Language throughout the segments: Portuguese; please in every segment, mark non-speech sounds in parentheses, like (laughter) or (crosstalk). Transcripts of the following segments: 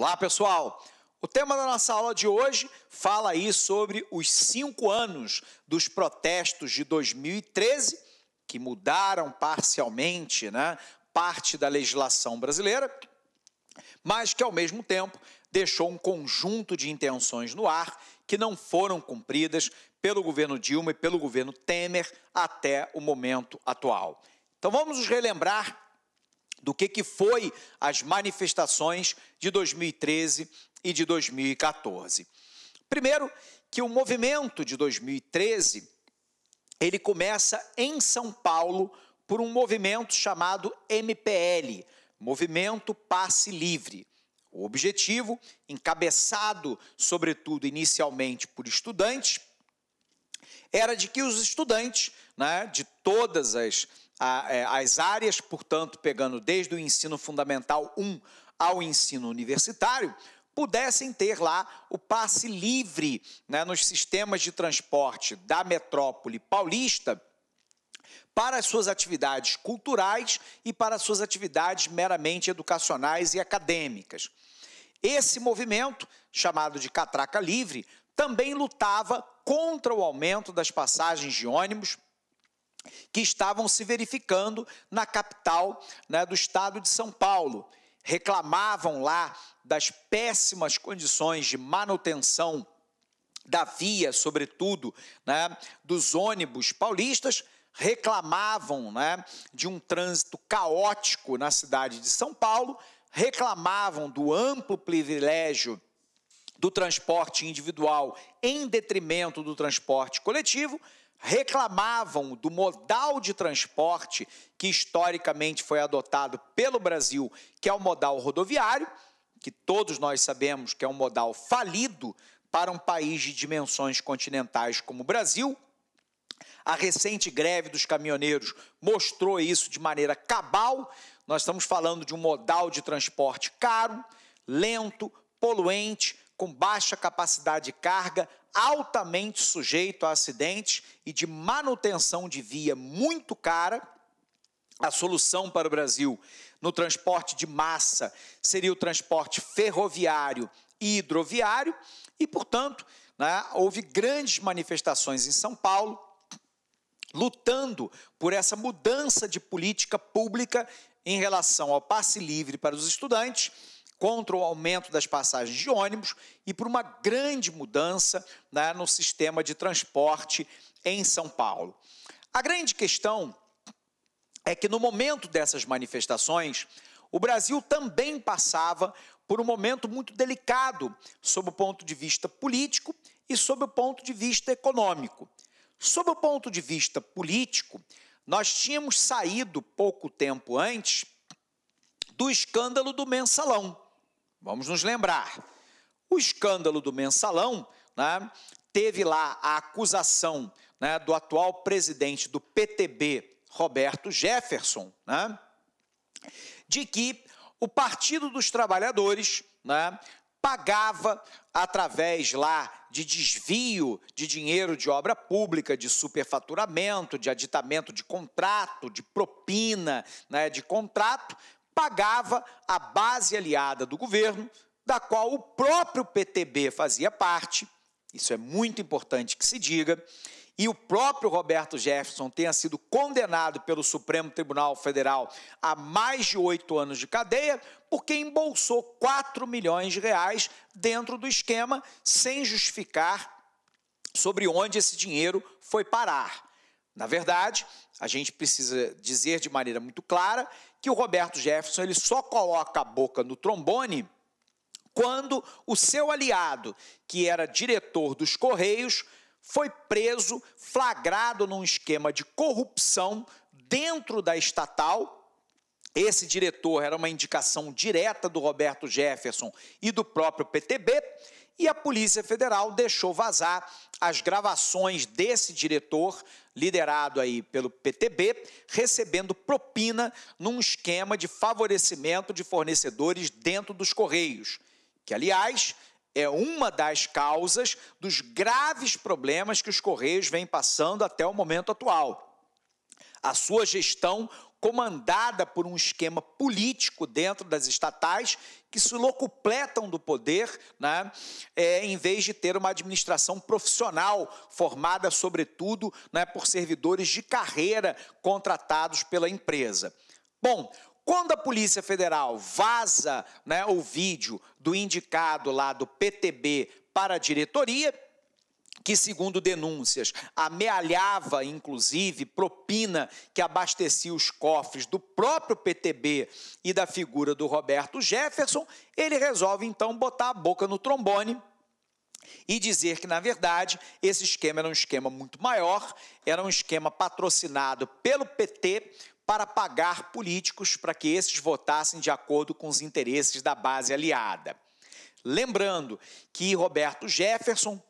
Olá, pessoal! O tema da nossa aula de hoje fala aí sobre os cinco anos dos protestos de 2013, que mudaram parcialmente né, parte da legislação brasileira, mas que, ao mesmo tempo, deixou um conjunto de intenções no ar que não foram cumpridas pelo governo Dilma e pelo governo Temer até o momento atual. Então vamos nos relembrar do que, que foi as manifestações de 2013 e de 2014. Primeiro, que o movimento de 2013 ele começa em São Paulo por um movimento chamado MPL, Movimento Passe Livre. O objetivo, encabeçado sobretudo inicialmente por estudantes, era de que os estudantes né, de todas as é, as áreas, portanto, pegando desde o ensino fundamental 1 ao ensino universitário, pudessem ter lá o passe livre né, nos sistemas de transporte da metrópole paulista para as suas atividades culturais e para as suas atividades meramente educacionais e acadêmicas. Esse movimento, chamado de Catraca Livre, também lutava contra o aumento das passagens de ônibus que estavam se verificando na capital né, do estado de São Paulo. Reclamavam lá das péssimas condições de manutenção da via, sobretudo, né, dos ônibus paulistas, reclamavam né, de um trânsito caótico na cidade de São Paulo, reclamavam do amplo privilégio do transporte individual em detrimento do transporte coletivo, reclamavam do modal de transporte que historicamente foi adotado pelo Brasil, que é o modal rodoviário, que todos nós sabemos que é um modal falido para um país de dimensões continentais como o Brasil. A recente greve dos caminhoneiros mostrou isso de maneira cabal. Nós estamos falando de um modal de transporte caro, lento, poluente, com baixa capacidade de carga, altamente sujeito a acidentes e de manutenção de via muito cara. A solução para o Brasil no transporte de massa seria o transporte ferroviário e hidroviário, e, portanto, né, houve grandes manifestações em São Paulo, lutando por essa mudança de política pública em relação ao passe livre para os estudantes contra o aumento das passagens de ônibus e por uma grande mudança né, no sistema de transporte em São Paulo. A grande questão é que no momento dessas manifestações, o Brasil também passava por um momento muito delicado sob o ponto de vista político e sob o ponto de vista econômico. Sob o ponto de vista político, nós tínhamos saído pouco tempo antes do escândalo do mensalão. Vamos nos lembrar. O escândalo do mensalão né, teve lá a acusação né, do atual presidente do PTB, Roberto Jefferson, né, de que o Partido dos Trabalhadores né, pagava através lá de desvio de dinheiro de obra pública, de superfaturamento, de aditamento de contrato, de propina, né, de contrato, pagava a base aliada do governo, da qual o próprio PTB fazia parte, isso é muito importante que se diga, e o próprio Roberto Jefferson tenha sido condenado pelo Supremo Tribunal Federal a mais de oito anos de cadeia, porque embolsou 4 milhões de reais dentro do esquema, sem justificar sobre onde esse dinheiro foi parar. Na verdade, a gente precisa dizer de maneira muito clara que o Roberto Jefferson ele só coloca a boca no trombone quando o seu aliado, que era diretor dos Correios, foi preso, flagrado num esquema de corrupção dentro da estatal. Esse diretor era uma indicação direta do Roberto Jefferson e do próprio PTB e a Polícia Federal deixou vazar as gravações desse diretor, liderado aí pelo PTB, recebendo propina num esquema de favorecimento de fornecedores dentro dos Correios, que, aliás, é uma das causas dos graves problemas que os Correios vêm passando até o momento atual. A sua gestão comandada por um esquema político dentro das estatais que se locupletam do poder, né, é, em vez de ter uma administração profissional formada, sobretudo, né, por servidores de carreira contratados pela empresa. Bom, quando a Polícia Federal vaza né, o vídeo do indicado lá do PTB para a diretoria, que, segundo denúncias, amealhava inclusive propina que abastecia os cofres do próprio PTB e da figura do Roberto Jefferson, ele resolve então botar a boca no trombone e dizer que, na verdade, esse esquema era um esquema muito maior, era um esquema patrocinado pelo PT para pagar políticos para que esses votassem de acordo com os interesses da base aliada. Lembrando que Roberto Jefferson,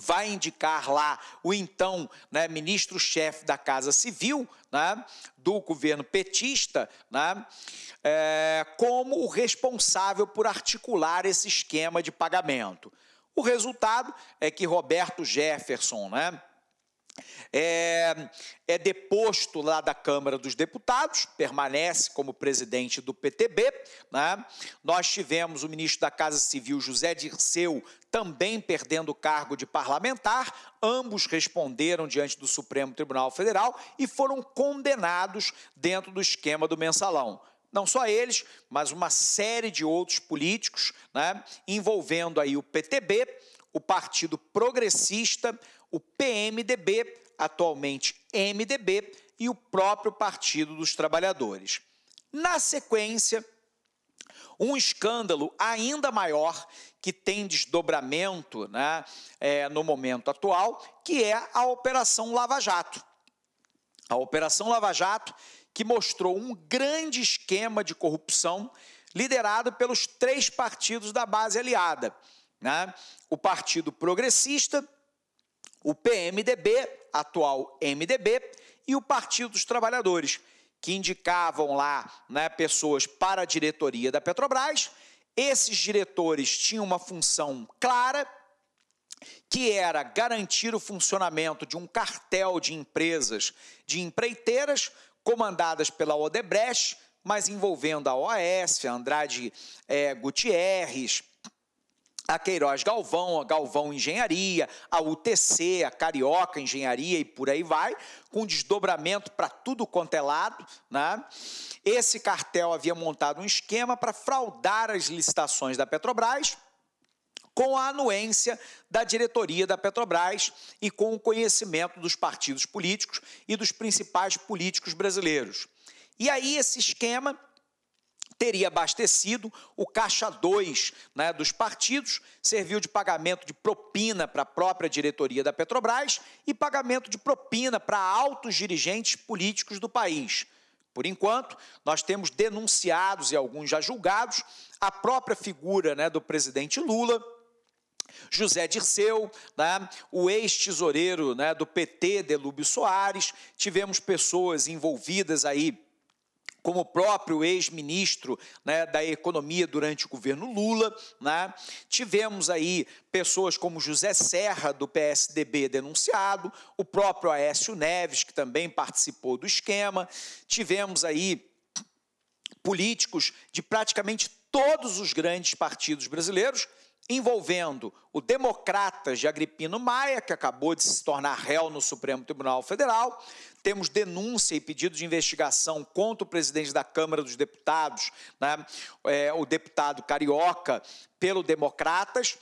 vai indicar lá o então né, ministro-chefe da Casa Civil né, do governo petista né, é, como o responsável por articular esse esquema de pagamento. O resultado é que Roberto Jefferson, né? É, é, deposto lá da Câmara dos Deputados, permanece como presidente do PTB. Né? Nós tivemos o ministro da Casa Civil, José Dirceu, também perdendo o cargo de parlamentar. Ambos responderam diante do Supremo Tribunal Federal e foram condenados dentro do esquema do mensalão não só eles, mas uma série de outros políticos, né, envolvendo aí o PTB, o Partido Progressista, o PMDB, atualmente MDB, e o próprio Partido dos Trabalhadores. Na sequência, um escândalo ainda maior que tem desdobramento né, é, no momento atual, que é a Operação Lava Jato. A Operação Lava Jato, que mostrou um grande esquema de corrupção liderado pelos três partidos da base aliada. Né? O Partido Progressista, o PMDB, atual MDB, e o Partido dos Trabalhadores, que indicavam lá né, pessoas para a diretoria da Petrobras. Esses diretores tinham uma função clara, que era garantir o funcionamento de um cartel de empresas de empreiteiras comandadas pela Odebrecht, mas envolvendo a OAS, a Andrade é, Gutierrez, a tá, Queiroz Galvão, a Galvão Engenharia, a UTC, a Carioca Engenharia e por aí vai, com desdobramento para tudo quanto é lado. Né? Esse cartel havia montado um esquema para fraudar as licitações da Petrobras com a anuência da diretoria da Petrobras e com o conhecimento dos partidos políticos e dos principais políticos brasileiros. E aí esse esquema teria abastecido o caixa 2 né, dos partidos, serviu de pagamento de propina para a própria diretoria da Petrobras e pagamento de propina para altos dirigentes políticos do país. Por enquanto, nós temos denunciados e alguns já julgados a própria figura né, do presidente Lula, José Dirceu, né, o ex-tesoureiro né, do PT, Delúbio Soares, tivemos pessoas envolvidas aí como próprio ex-ministro né, da Economia durante o governo Lula. Né? Tivemos aí pessoas como José Serra, do PSDB, denunciado, o próprio Aécio Neves, que também participou do esquema. Tivemos aí políticos de praticamente todos os grandes partidos brasileiros envolvendo o Democratas de Agripino Maia, que acabou de se tornar réu no Supremo Tribunal Federal. Temos denúncia e pedido de investigação contra o presidente da Câmara dos Deputados, né, é, o deputado carioca, pelo Democratas.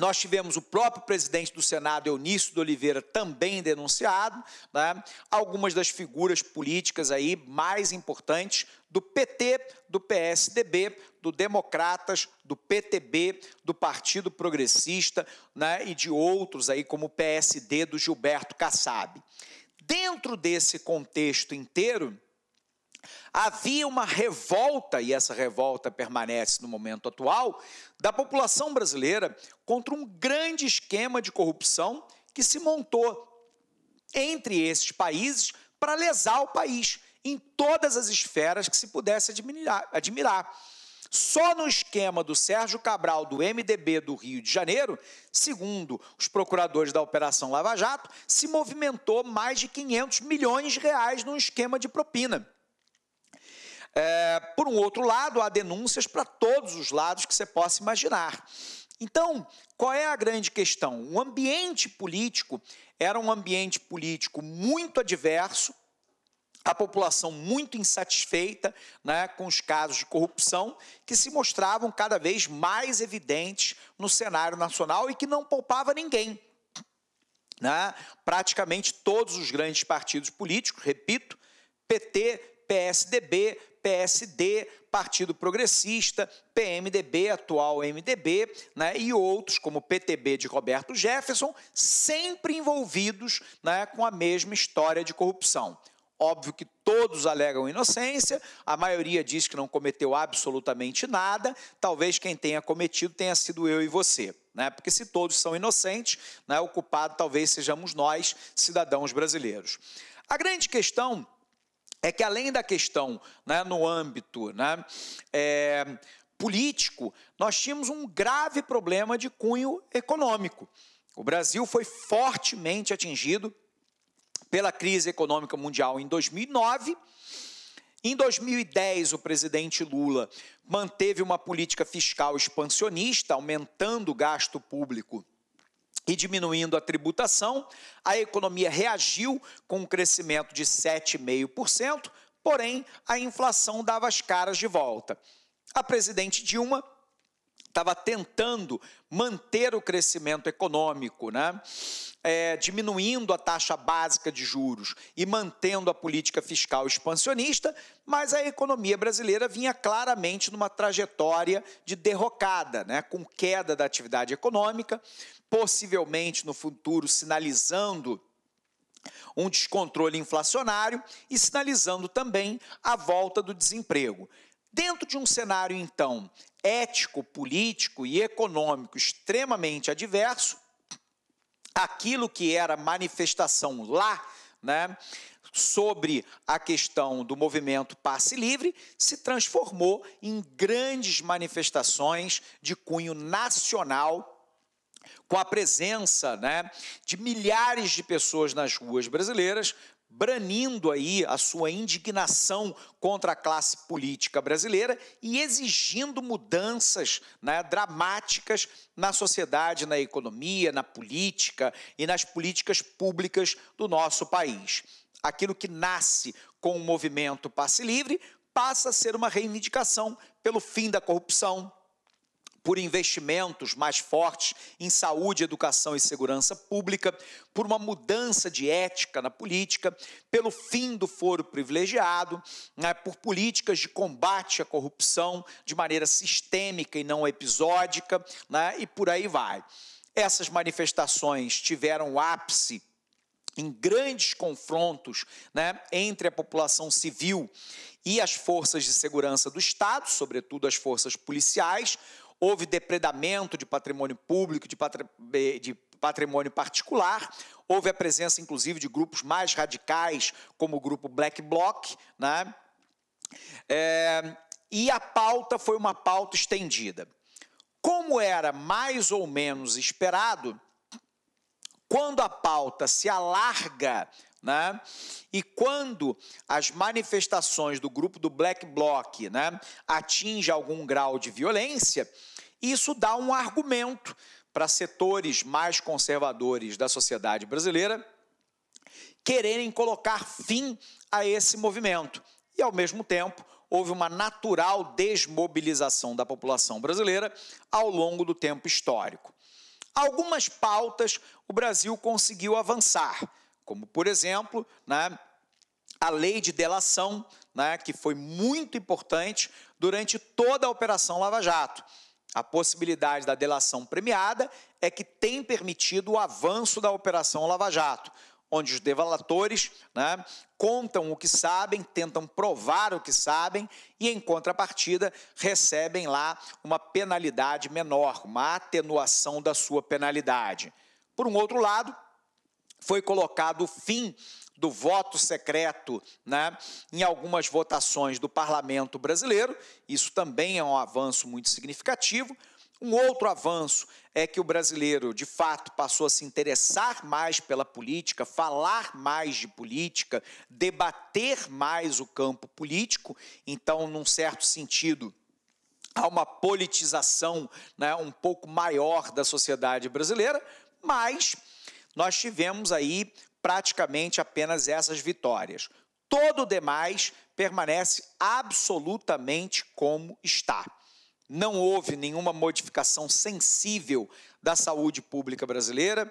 Nós tivemos o próprio presidente do Senado, Eunício de Oliveira, também denunciado, né? algumas das figuras políticas aí mais importantes do PT, do PSDB, do Democratas, do PTB, do Partido Progressista né? e de outros aí, como o PSD do Gilberto Kassab. Dentro desse contexto inteiro, Havia uma revolta, e essa revolta permanece no momento atual, da população brasileira contra um grande esquema de corrupção que se montou entre esses países para lesar o país em todas as esferas que se pudesse admirar. admirar. Só no esquema do Sérgio Cabral do MDB do Rio de Janeiro, segundo os procuradores da Operação Lava Jato, se movimentou mais de 500 milhões de reais num esquema de propina. É, por um outro lado, há denúncias para todos os lados que você possa imaginar. Então, qual é a grande questão? O ambiente político era um ambiente político muito adverso, a população muito insatisfeita né, com os casos de corrupção que se mostravam cada vez mais evidentes no cenário nacional e que não poupava ninguém. Né? Praticamente todos os grandes partidos políticos, repito, PT, PSDB, PSD, Partido Progressista, PMDB, atual MDB, né, e outros, como PTB de Roberto Jefferson, sempre envolvidos né, com a mesma história de corrupção. Óbvio que todos alegam inocência, a maioria diz que não cometeu absolutamente nada, talvez quem tenha cometido tenha sido eu e você. Né? Porque se todos são inocentes, né, o culpado talvez sejamos nós, cidadãos brasileiros. A grande questão é que além da questão né, no âmbito né, é, político, nós tínhamos um grave problema de cunho econômico. O Brasil foi fortemente atingido pela crise econômica mundial em 2009. Em 2010, o presidente Lula manteve uma política fiscal expansionista, aumentando o gasto público e diminuindo a tributação, a economia reagiu com um crescimento de 7,5%, porém a inflação dava as caras de volta. A presidente Dilma estava tentando manter o crescimento econômico, né? É, diminuindo a taxa básica de juros e mantendo a política fiscal expansionista, mas a economia brasileira vinha claramente numa trajetória de derrocada, né? com queda da atividade econômica, possivelmente no futuro sinalizando um descontrole inflacionário e sinalizando também a volta do desemprego. Dentro de um cenário, então, ético, político e econômico extremamente adverso, aquilo que era manifestação lá, né, sobre a questão do movimento Passe Livre se transformou em grandes manifestações de cunho nacional. Com a presença né, de milhares de pessoas nas ruas brasileiras branindo aí a sua indignação contra a classe política brasileira e exigindo mudanças né, dramáticas na sociedade, na economia, na política e nas políticas públicas do nosso país. Aquilo que nasce com o movimento Passe Livre passa a ser uma reivindicação pelo fim da corrupção, por investimentos mais fortes em saúde, educação e segurança pública, por uma mudança de ética na política, pelo fim do foro privilegiado, né, por políticas de combate à corrupção de maneira sistêmica e não episódica, né, e por aí vai. Essas manifestações tiveram ápice em grandes confrontos né, entre a população civil e as forças de segurança do Estado, sobretudo as forças policiais, houve depredamento de patrimônio público, de, patri... Eh, de patrimônio particular. Houve a presença, inclusive, de grupos mais radicais, como o grupo Black Bloc. Né? É, e a pauta foi uma pauta estendida. Como era mais ou menos esperado, quando a pauta se alarga né? E quando as manifestações do grupo do Black Bloc né, atingem algum grau de violência, isso dá um argumento para setores mais conservadores da sociedade brasileira quererem colocar fim a esse movimento. E, ao mesmo tempo, houve uma natural desmobilização da população brasileira ao longo do tempo histórico. Algumas pautas o Brasil conseguiu avançar como por exemplo, né, a lei de delação, né, que foi muito importante durante toda a Operação Lava Jato. A possibilidade da delação premiada é que tem permitido o avanço da Operação Lava Jato, onde os delatores né, contam o que sabem, tentam provar o que sabem e, em contrapartida, recebem lá uma penalidade menor, uma atenuação da sua penalidade. Por um outro lado, foi colocado o fim do voto secreto né, em algumas votações do parlamento brasileiro. Isso também é um avanço muito significativo. Um outro avanço é que o brasileiro, de fato, passou a se interessar mais pela política, falar mais de política, debater mais o campo político. Então, num certo sentido, há uma politização né, um pouco maior da sociedade brasileira, mas nós tivemos aí praticamente apenas essas vitórias. Todo o demais permanece absolutamente como está. Não houve nenhuma modificação sensível da saúde pública brasileira,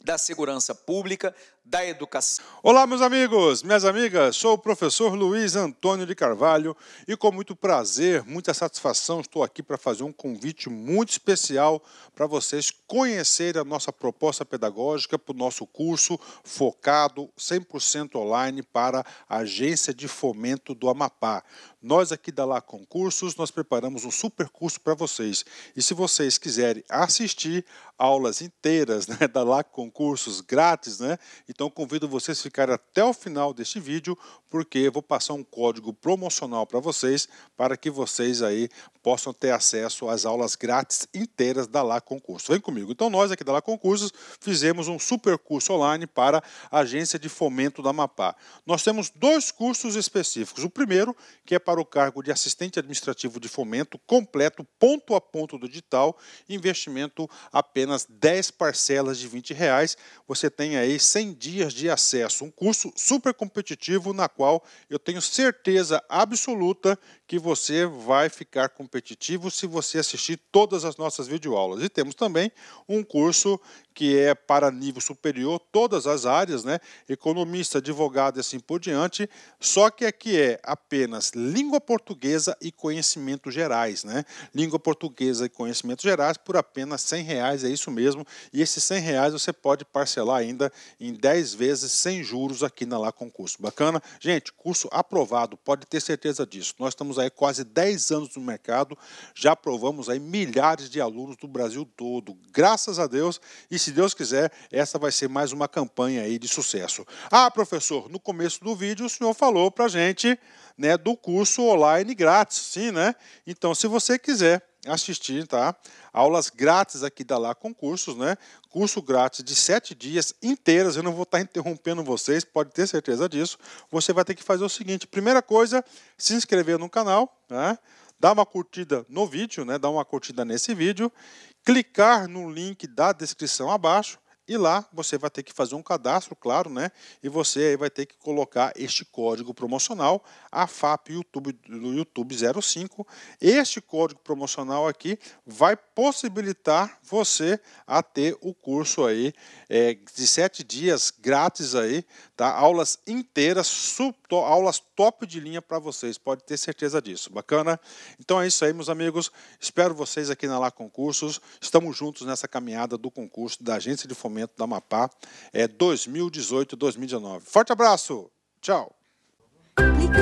da segurança pública, da educação. Olá, meus amigos, minhas amigas, sou o professor Luiz Antônio de Carvalho e com muito prazer, muita satisfação, estou aqui para fazer um convite muito especial para vocês conhecerem a nossa proposta pedagógica para o nosso curso focado 100% online para a Agência de Fomento do Amapá. Nós aqui da Lá Concursos, nós preparamos um super curso para vocês. E se vocês quiserem assistir aulas inteiras né, da Lá Concursos grátis, né, e então convido vocês a ficar até o final deste vídeo, porque eu vou passar um código promocional para vocês, para que vocês aí possam ter acesso às aulas grátis inteiras da Lá Concurso. Vem comigo. Então nós aqui da Lá Concursos fizemos um super curso online para a Agência de Fomento da Amapá. Nós temos dois cursos específicos. O primeiro, que é para o cargo de assistente administrativo de fomento completo, ponto a ponto do digital, investimento apenas 10 parcelas de 20 reais. Você tem aí 100 dias dias de acesso. Um curso super competitivo na qual eu tenho certeza absoluta que você vai ficar competitivo se você assistir todas as nossas videoaulas. E temos também um curso que é para nível superior, todas as áreas, né? Economista, advogado e assim por diante. Só que aqui é apenas língua portuguesa e conhecimentos gerais, né? Língua portuguesa e conhecimentos gerais por apenas 100 reais, é isso mesmo. E esses 100 reais você pode parcelar ainda em 10 vezes sem juros aqui na Lá Concurso. Bacana? Gente, curso aprovado, pode ter certeza disso. Nós estamos aí quase 10 anos no mercado, já aprovamos aí milhares de alunos do Brasil todo. Graças a Deus, e se Deus quiser, essa vai ser mais uma campanha aí de sucesso. Ah, professor, no começo do vídeo o senhor falou pra gente, né, do curso online grátis, sim, né? Então, se você quiser assistir, tá? Aulas grátis aqui da Lá Concursos, né? Curso grátis de sete dias inteiras. Eu não vou estar (laughs) interrompendo vocês, pode ter certeza disso. Você vai ter que fazer o seguinte: primeira coisa, se inscrever no canal, né? Dá uma curtida no vídeo, né? Dá uma curtida nesse vídeo, clicar no link da descrição abaixo e lá você vai ter que fazer um cadastro, claro, né? E você aí vai ter que colocar este código promocional, a FAP YouTube do YouTube 05. Este código promocional aqui vai possibilitar você a ter o curso aí é, de sete dias grátis aí, tá? Aulas inteiras, sub, to, aulas top de linha para vocês, pode ter certeza disso. Bacana? Então é isso aí, meus amigos. Espero vocês aqui na Lá Concursos. Estamos juntos nessa caminhada do concurso da agência de fomento desenvolvimento da Amapá é, 2018-2019. Forte abraço! Tchau! Clique,